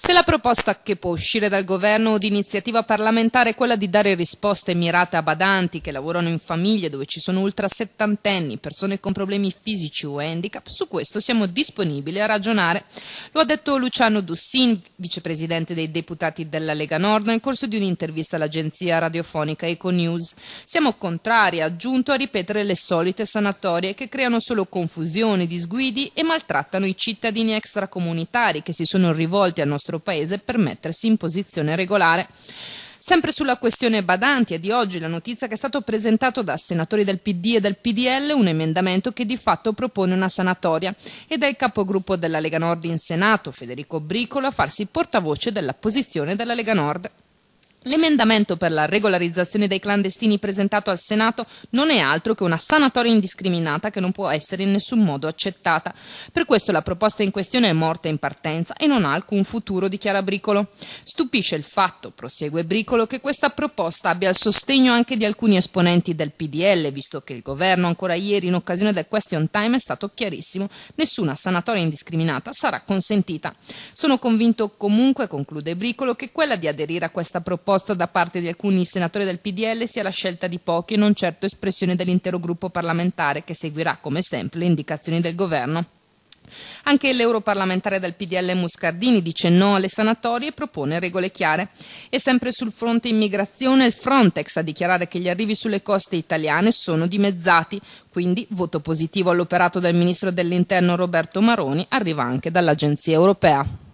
Se la proposta che può uscire dal governo o di iniziativa parlamentare è quella di dare risposte mirate a badanti che lavorano in famiglie dove ci sono ultra settantenni, persone con problemi fisici o handicap, su questo siamo disponibili a ragionare. Lo ha detto Luciano Dussin, vicepresidente dei deputati della Lega Nord, nel corso di un'intervista all'agenzia radiofonica Econews. Siamo contrari, aggiunto, a ripetere le solite sanatorie che creano solo confusione, disguidi e maltrattano i cittadini extracomunitari che si sono rivolti al nostro nostro paese per mettersi in posizione regolare. Sempre sulla questione badanti è di oggi la notizia che è stato presentato da senatori del PD e del PDL un emendamento che di fatto propone una sanatoria ed è il capogruppo della Lega Nord in Senato, Federico Bricolo, a farsi portavoce della posizione della Lega Nord. L'emendamento per la regolarizzazione dei clandestini presentato al Senato non è altro che una sanatoria indiscriminata che non può essere in nessun modo accettata. Per questo la proposta in questione è morta in partenza e non ha alcun futuro, dichiara Bricolo. Stupisce il fatto, prosegue Bricolo, che questa proposta abbia il sostegno anche di alcuni esponenti del PDL, visto che il governo ancora ieri in occasione del question time è stato chiarissimo, nessuna sanatoria indiscriminata sarà consentita. Sono convinto comunque, conclude Bricolo, che quella di aderire a questa proposta proposta da parte di alcuni senatori del PDL sia la scelta di pochi e non certo espressione dell'intero gruppo parlamentare che seguirà come sempre le indicazioni del governo. Anche l'europarlamentare del PDL Muscardini dice no alle sanatorie e propone regole chiare. E sempre sul fronte immigrazione, il Frontex a dichiarare che gli arrivi sulle coste italiane sono dimezzati. Quindi voto positivo all'operato del ministro dell'Interno Roberto Maroni, arriva anche dall'Agenzia europea.